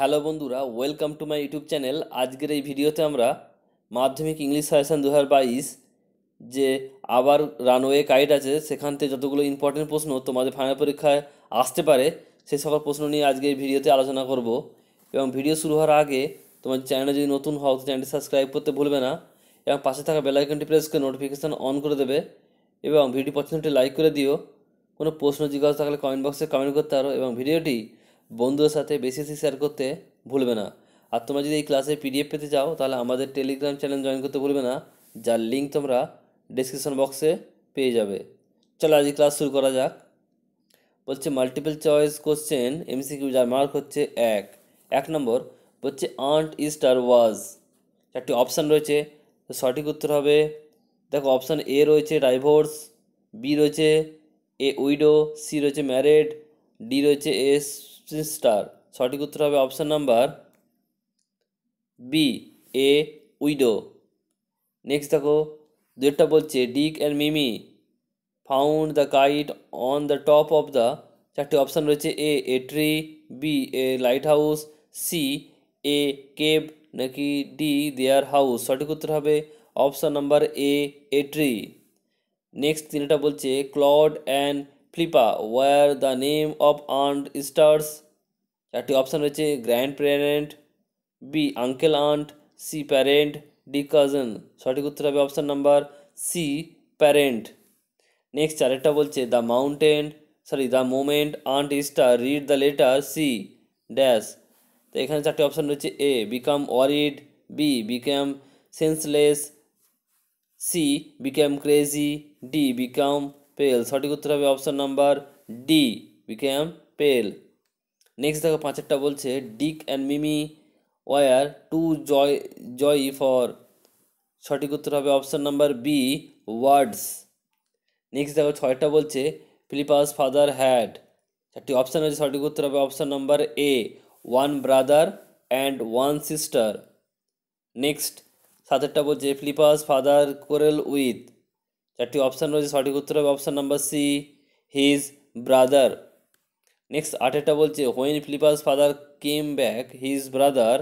Hello বন্ধুরা welcome to my YouTube channel আজকের এই ভিডিওতে আমরা মাধ্যমিক ইংলিশ সাজেশন দু হাজার বাইশ যে আবার রানওয়ে গাইড আছে সেখান থেকে যতগুলো ইম্পর্টেন্ট প্রশ্ন তোমাদের ফাইনাল পরীক্ষায় আসতে পারে সে সকল প্রশ্ন নিয়ে আজকে এই ভিডিওতে আলোচনা করব এবং ভিডিও শুরু হওয়ার আগে তোমার চ্যানেলে যদি নতুন হও তো চ্যানেলটি সাবস্ক্রাইব করতে ভুলবে না এবং পাশে থাকা বেলাইকনটি প্রেস করে নোটিফিকেশান অন করে দেবে এবং ভিডিও পছন্দটি লাইক করে দিও কোনো প্রশ্ন জিজ্ঞাসা থাকলে কমেন্ট বক্সে কমেন্ট করতে পারো এবং ভিডিওটি বন্ধুদের সাথে বেশি বেশি শেয়ার করতে ভুলবে না আর তোমরা যদি এই ক্লাসে পিডিএফ পেতে চাও তাহলে আমাদের টেলিগ্রাম চ্যানেল জয়েন করতে ভুলবে না যার লিঙ্ক তোমরা ডিসক্রিপশন বক্সে পেয়ে যাবে চলো আজ ক্লাস শুরু করা যাক বলছে মাল্টিপল চয়েস কোশ্চেন এমসিকিউ যার মার্ক হচ্ছে এক এক নম্বর বলছে আন্ট ইস্টার ওয়াজ চারটি অপশান রয়েছে সঠিক উত্তর হবে দেখো অপশান এ রয়েছে ডাইভোর্স বি রয়েছে এ উইডো সি রয়েছে ম্যারেড ডি রয়েছে এস স্টার সঠিক উত্তর হবে option number B A widow next দেখো দুটা বলছে Dick and Mimi found the kite on the top of the চারটি অপশান রয়েছে A A tree B A lighthouse C A cave নাকি ডি দেয়ার হাউস সঠিক উত্তর হবে option number A A tree next তিনটা বলছে Claude and Philippa were the name of earned stars চারটি option রয়েছে grandparent B uncle aunt C parent D cousin সঠিক উত্তর হবে option number C parent next চারেরটা বলছে the mountain sorry the moment aunt Esther read the letter C dash তো এখানে চারটি অপশান রয়েছে A become worried B become senseless C become crazy D become pale সঠিক উত্তর হবে option number D become pale next দেখো পাঁচেরটা বলছে Dick and Mimi war two joy joy for সঠিক উত্তর হবে option number B words next দেখো ছয়টা বলছে ফিলিপাস ফাদার হ্যাড চারটি অপশান রয়েছে সঠিক উত্তর হবে option number A one brother and one sister next সাতেরটা বলছে ফ্লিপাস ফাদার কোরেল উইথ চারটি অপশান রয়েছে সঠিক উত্তর হবে option number C his brother next আটেরটা বলছে when Philippa's father came back his brother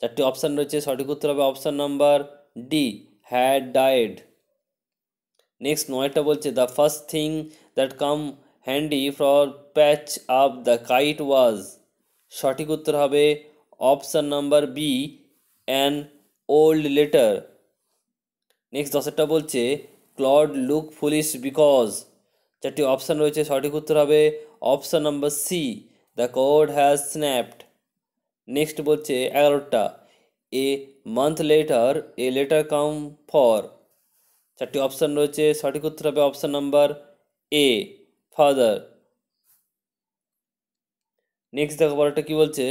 চারটি অপশান রয়েছে সঠিক উত্তর হবে option number D had died next নয়টা বলছে the first thing that come handy for patch up the kite was সঠিক উত্তর হবে option number B an old letter next দশেরটা বলছে ক্লড লুক ফুলিশ বিকজ চারটি অপশান রয়েছে সঠিক উত্তর হবে option number C the cord has snapped next বলছে এগারোটা A month letter A letter come for চারটি অপশান রয়েছে সঠিক উত্তর হবে option number A father next দেখো পরেরটা কী বলছে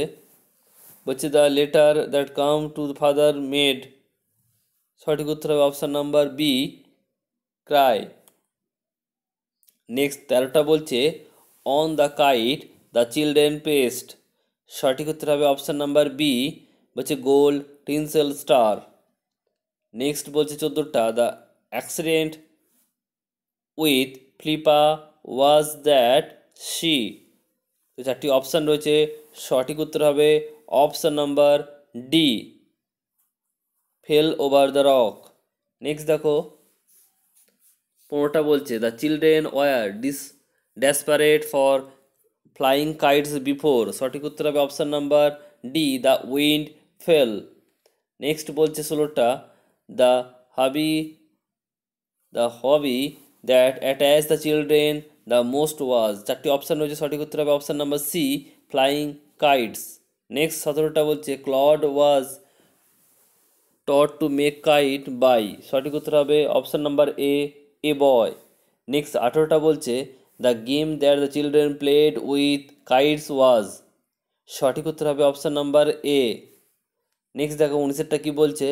বলছে the letter that come to father made সঠিক উত্তর হবে option number B cry next তেরোটা বলছে on the kite the children paste সঠিক উত্তর হবে অপশান নাম্বার বি বলছে গোল টিনসেল স্টার নেক্সট বলছে চোদ্দোটা the accident with Philippa was that C তো চারটি অপশান রয়েছে সঠিক উত্তর হবে option number D fell over the rock next দেখো পনেরোটা বলছে দ্য চিলড্রেন ওয়ার ডিস desperate for flying kites before সঠিক উত্তর হবে option number D the wind fell next বলছে ষোলোটা the hobby the hobby that attach the children the most was চারটি অপশান রয়েছে সঠিক উত্তর হবে option number C flying kites next সতেরোটা বলছে Claude was taught to make kite by সঠিক উত্তর হবে option number A A boy next আঠেরোটা বলছে the game there the children played with kites was সঠিক উত্তর হবে অপশান নাম্বার এ নেক্সট দেখো উনিশেরটা কী বলছে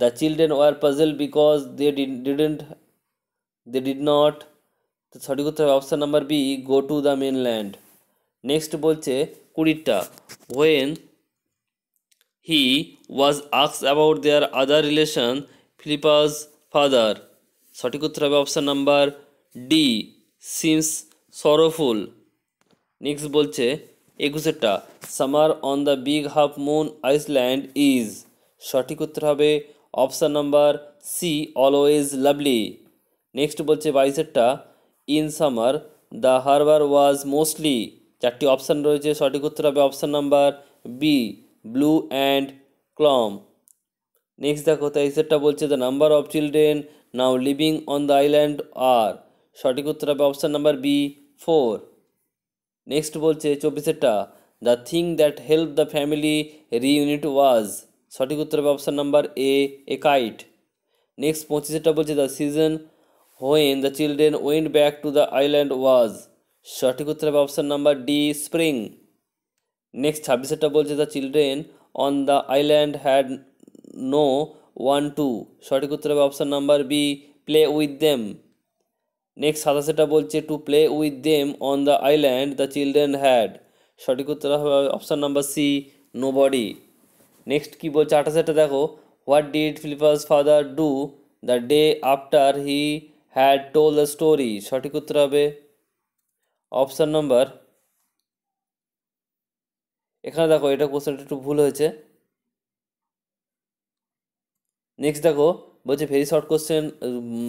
the children were puzzled because they didn't they did not সঠিক উত্তর হবে option number B go to the mainland next বলছে কুড়িরটা ওয়েন হি ওয়াজ আক্স about their other relation Philippa's father সঠিক উত্তর হবে option number D seems sorrowful next বলছে একুশেরটা summer on the big half moon island is সঠিক উত্তর হবে option number C always lovely next বলছে বাইশেরটা in summer the harbour was mostly চারটি অপশান রয়েছে সঠিক উত্তর হবে option number B blue and calm next দেখো তাই সেটটা বলছে the number of children now living on the island are সঠিক উত্তর হবে option number B four next বলছে চব্বিশেরটা the thing that help the family reunite was সঠিক উত্তর হবে option number A a kite next পঁচিশেরটা বলছে the season when the children went back to the island ওয়াজ সঠিক উত্তর হবে option number D spring next ছাব্বিশেরটা বলছে the children on the island had no one to সঠিক উত্তর হবে option number B play with them next সাতাশেটা বলছে to play with them on the island the children had সঠিক উত্তর হবে option number C nobody next কী বলছে আঠাশেটা দেখো what did Philippa's father do the day after he had told the story সঠিক উত্তর হবে অপশান নাম্বার এখানে দেখো এটা কোশ্চেনটা একটু ভুল হয়েছে নেক্সট দেখো বলছে very short question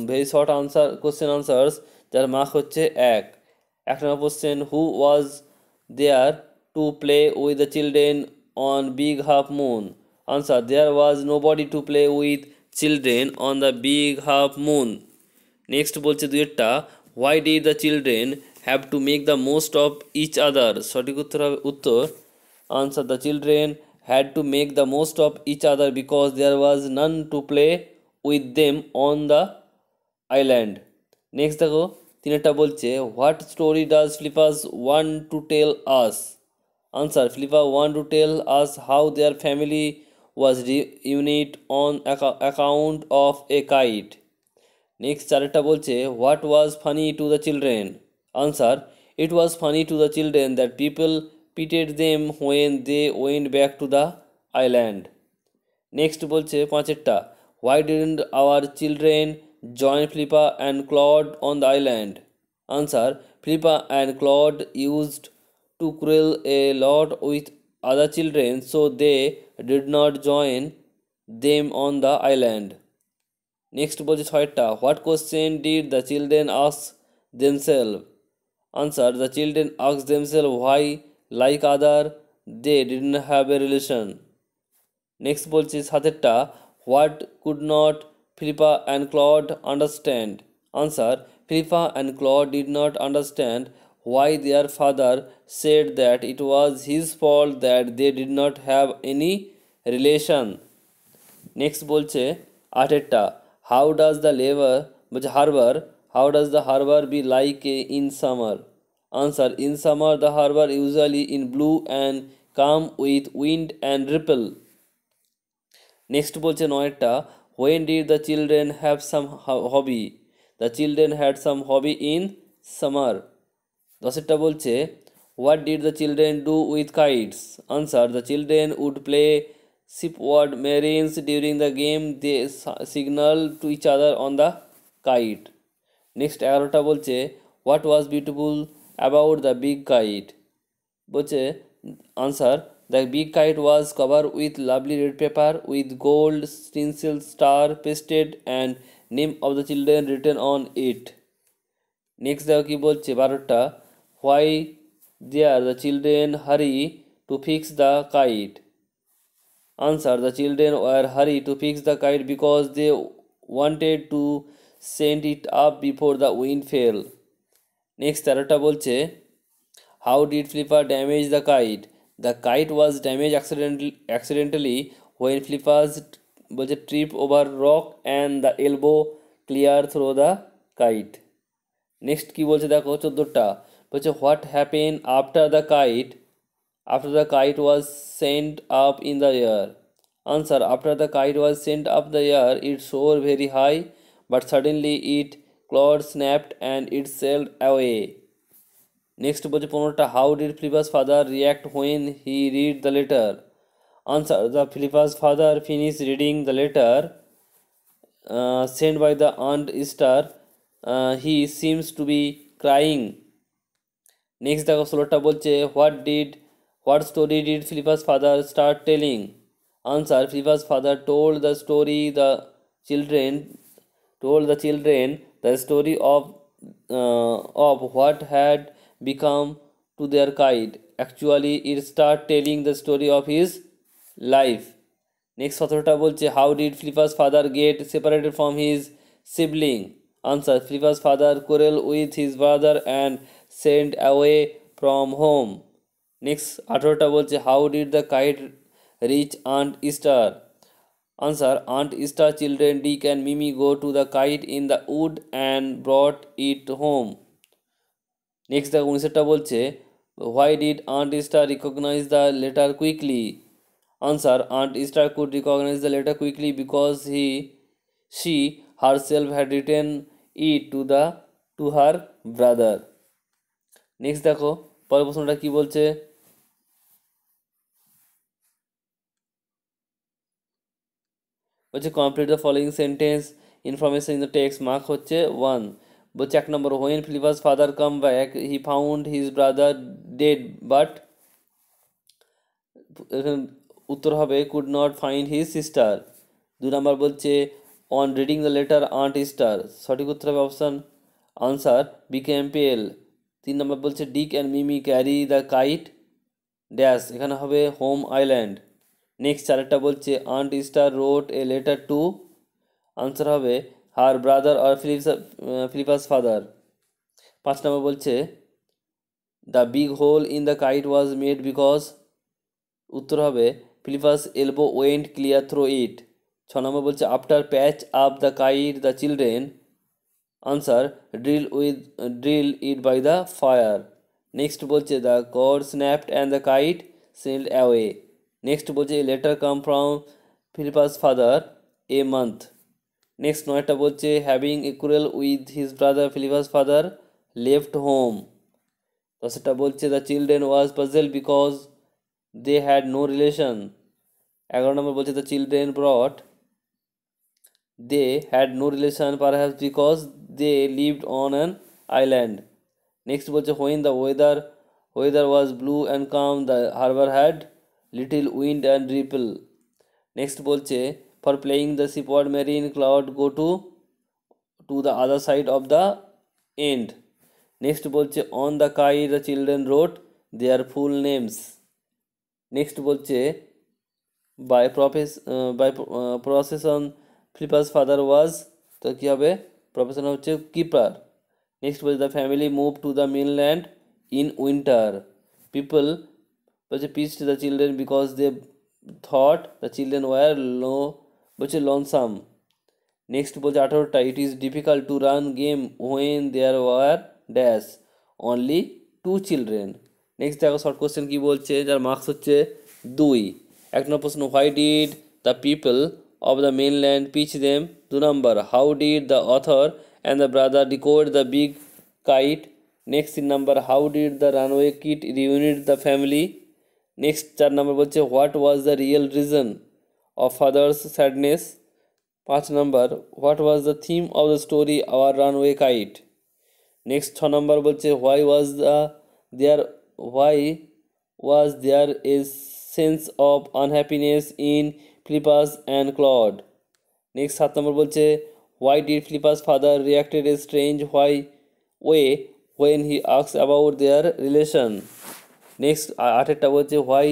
very short answer question answers যার মার্ক হচ্ছে এক এক নম্বর question who was there to play with the children on big half moon answer there was nobody to play with children on the big half moon next বলছে দুয়েরটা why did the children have to make the most of each other সঠিক উত্তর হবে উত্তর answer the children had to make the most of each other because there was none to play with them on the island. Next, the Tineta Bolche, what story does Flippers want to tell us? Answer Flippa want to tell us how their family was reunited on account of a kite. Next, Charita Bolche, what was funny to the children? Answer It was funny to the children that people pitied them when they went back to the island next বলছে পাঁচেরটা why didn't our children join Flippa and Claude on the island answer Flippa and Claude used to quarrel a lot with other children so they did not join them on the island next বলছে ছয়টা what question did the children ask themselves answer the children ask themselves why like other they didn't have a relation next বলছি সাতেরটা what could not philippa and claude understand answer philippa and claude did not understand why their father said that it was his fault that they did not have any relation next বলছে আটেরটা how does the labor harbor how does the harbor be like in summer Answer In summer, the harbor usually in blue and calm with wind and ripple. Next বলছে নয়েরটা when did the children have some hobby the children had some hobby in summer দশেরটা বলছে what did the children do with kites answer the children would play shipward marines during the game they signal to each other on the kite next এগারোটা বলছে what was beautiful about the big kite. Boche uh, answer the big kite was covered with lovely red paper with gold stencil star pasted and name of the children written on it. Next the ki bolche barota why there the children hurry to fix the kite. Answer the children were hurry to fix the kite because they wanted to send it up before the wind fell. Next তেরোটা বলছে how did Flipper damage the kite the kite was damaged accident accidentally when Flipper's বলছে trip over rock and the elbow clear through the kite next কী বলছে দেখো চোদ্দোটা বলছে what happen after the kite after the kite was sent up in the air answer after the kite was sent up the air it soar very high but suddenly it cord snapped and it sailed away next বলছে পনেরোটা how did Philippa's father react when he read the letter answer the Philippa's father finish reading the letter send by the aunt Esther he seems to be crying next দেখো ষোলোটা বলছে what did what story did Philippa's father start telling answer Philippa's father told the story the children told the children the story of uh, of what had become to their kite. actually it start telling the story of his life next অথরটা বলছে how did flipper's father get separated from his sibling answer flipper's father quarrel with his brother and sent away from home next অথরটা বলছে how did the kite reach aunt easter Answer Aunt Easter children Dick and Mimi go to the kite in the wood and brought it home. Next দেখো উনিশেরটা বলছে why did aunt Esther recognise the letter quickly answer aunt Esther could recognise the letter quickly because he she her self had written it to the to her brother next দেখো পরের প্রশ্নটা কী বলছে বলছে complete the following sentence information in the text mark হচ্ছে one বলছে এক নম্বর when Philippa's father come back he found his brother dead but উত্তর হবে could not find his sister দু নম্বর বলছে on reading the letter aunt Esther সঠিক উত্তর হবে অপশান আনসার পি এল তিন নম্বর বলছে Dick and Mimi carry the kite dash এখানে হবে হোম আইল্যান্ড নেক্সট আরেকটা বলছে aunt Esther wrote a letter to answer হবে হার ব্রাদার আর ফিলিপস ফিলিপাস ফাদার পাঁচ নম্বর বলছে the big hole in the kite was made because উত্তর হবে Philippa's elbow went clear through it ছ নম্বর বলছে after patch up the kite the children answer dried with dried it by the fire next বলছে the cord snapped and the kite sailed away next বলছে letter come from Philippa's father a month next নয়টা বলছে having a quarrel with his brother Philippa's father left home দশটা বলছে the children was puzzled because they had no relation এগারো নম্বর বলছে the children brought they had no relation perhaps because they lived on an island next বলছে when the weather weather was blue and come the harbour had little wind and ripple next बोल for playing the shipward marine Claude go to to the other side of the end next बोल on the kite the children wrote they are full names next बोल by profess by profession Flipper's father was तो क्या है हो keeper next बोलते the family move to the mainland in winter people বলছে পিস্ট the children because they thought the children war লো বলছে লনসাম নেক্সট বলছে আঠারোটা it is difficult to run game when there were dash only two children next দেখো short question কী বলছে যার মার্কস হচ্ছে দুই এক নম্বর প্রশ্ন why did the people of the mainland pity them দু নম্বর how did the author and the brother decode the big kite next তিন number how did the runaway kite reunite the family next চার নম্বর বলছে what was the real reason of father's sadness পাঁচ নম্বর what was the theme of the story our runaway kite next ছ নম্বর বলছে why was the there why was there a sense of unhappiness in Flippa and Claude next সাত নম্বর বলছে why did Flippa's father reacted a strange why way when he আক্স about their relation next আঠেরটা বলছে why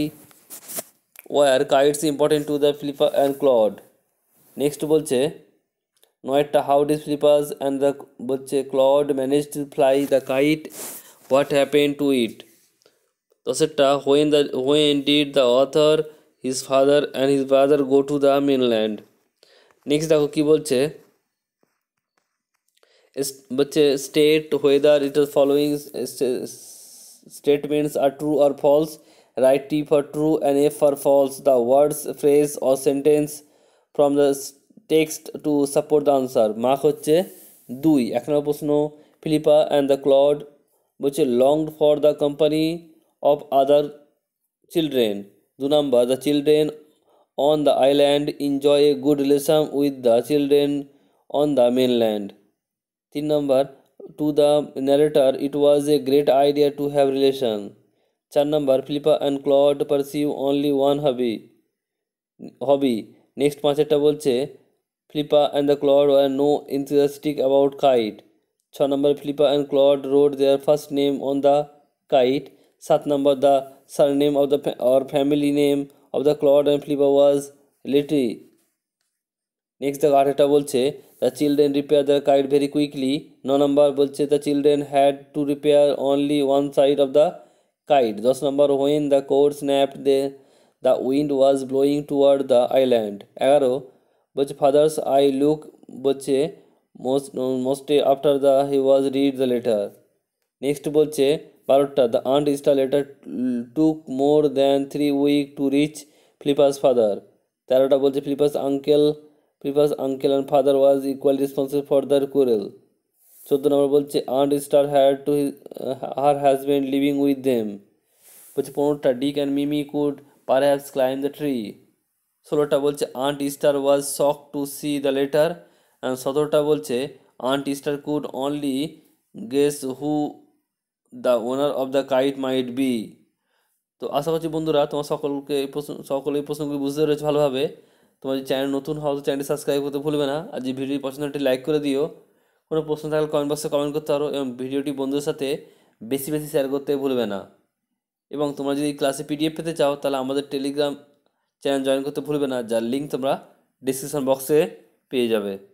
were kites important to the Flipper and Claude next বলছে নয়েরটা how does Flipper's and the বলছে Claude manage to fly the kite what happen to it দশেরটা when the when did the author his father and his brother go to the mainland next দেখো কী বলছে বলছে state whether it following statements are true or false. Write T for true and F for false. The words, phrase, or sentence from the text to support the answer. Mark hoche dui. Ekhono Philippa and the Claude, which longed for the company of other children. Do number the children on the island enjoy a good lesson with the children on the mainland. Three number to the narrator it was a great idea to have relation चार नंबर Philippa and Claude pursue only one hobby hobby next পাঁচেরটা বলছে Philippa and the Claude were no enthusiastic about kite ছ নম্বর Philippa and Claude wrote their first name on the kite সাত নম্বর the surname of the और family name of the Claude and Philippa was little next দেখো আরেকটা বলছে The children repaired the kite very quickly. No number বলছে the children had to repair only one side of the kite. দশ number when the cord snapped the the wind was blowing toward the island. এগারো বলছে father's eye look বলছে moist moist after the he was read the letter next বলছে বারোটা the aunt Esther letter took more than three week to reach Flippa's father তেরোটা বলছে Flippa's uncle Pippa's uncle and father was equal responsible for the quarrel চোদ্দ নম্বর বলছে aunt Esther had to her husband living with them বলছে পনেরোটা Dick and Mimi could perhaps climb the tree ষোলোটা বলছে aunt Esther was shock to see the letter and সতেরোটা বলছে aunt Esther could only guess who the owner of the kite might be তো আশা করছি বন্ধুরা তোমার সকলকে এই প্রশ্ন সকলে এই প্রশ্নগুলি বুঝতে রয়েছে ভালোভাবে তোমার যদি চ্যানেল নতুন হও তো চ্যানেলটি সাবস্ক্রাইব করতে ভুলবে না আর যে ভিডিওটি পছন্দটি লাইক করে দিও কোনো প্রশ্ন থাকলে কমেন্ট বক্সে কমেন্ট করতে পারো এবং ভিডিওটি বন্ধুদের সাথে বেশি বেশি শেয়ার করতে ভুলবে না এবং তোমরা যদি ক্লাসে পিডিএফ পেতে চাও তাহলে আমাদের টেলিগ্রাম চ্যানেল জয়েন করতে ভুলবে না যার লিঙ্ক তোমরা ডিসক্রিপশন বক্সে পেয়ে যাবে